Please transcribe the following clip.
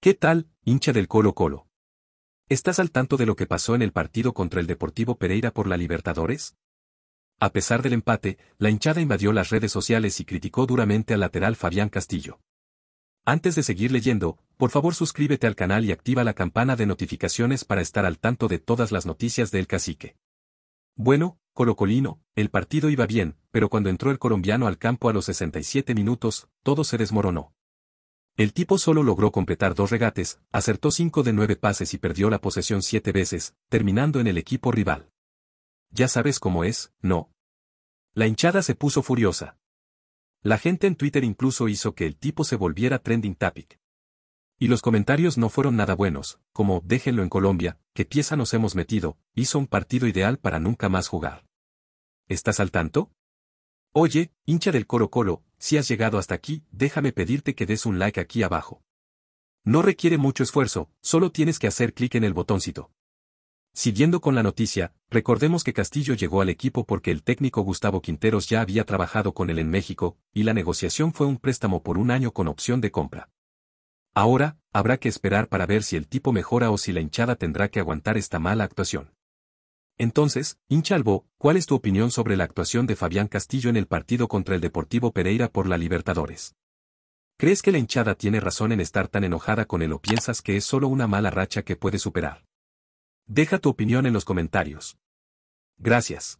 ¿Qué tal, hincha del Colo Colo? ¿Estás al tanto de lo que pasó en el partido contra el Deportivo Pereira por la Libertadores? A pesar del empate, la hinchada invadió las redes sociales y criticó duramente al lateral Fabián Castillo. Antes de seguir leyendo, por favor suscríbete al canal y activa la campana de notificaciones para estar al tanto de todas las noticias del cacique. Bueno, Colocolino, el partido iba bien, pero cuando entró el colombiano al campo a los 67 minutos, todo se desmoronó. El tipo solo logró completar dos regates, acertó cinco de nueve pases y perdió la posesión siete veces, terminando en el equipo rival. Ya sabes cómo es, ¿no? La hinchada se puso furiosa. La gente en Twitter incluso hizo que el tipo se volviera trending topic. Y los comentarios no fueron nada buenos, como, déjenlo en Colombia, qué pieza nos hemos metido, hizo un partido ideal para nunca más jugar. ¿Estás al tanto? Oye, hincha del Coro Colo, si has llegado hasta aquí, déjame pedirte que des un like aquí abajo. No requiere mucho esfuerzo, solo tienes que hacer clic en el botoncito. Siguiendo con la noticia, recordemos que Castillo llegó al equipo porque el técnico Gustavo Quinteros ya había trabajado con él en México, y la negociación fue un préstamo por un año con opción de compra. Ahora, habrá que esperar para ver si el tipo mejora o si la hinchada tendrá que aguantar esta mala actuación. Entonces, Hinchalbo, ¿cuál es tu opinión sobre la actuación de Fabián Castillo en el partido contra el Deportivo Pereira por la Libertadores? ¿Crees que la hinchada tiene razón en estar tan enojada con él o piensas que es solo una mala racha que puede superar? Deja tu opinión en los comentarios. Gracias.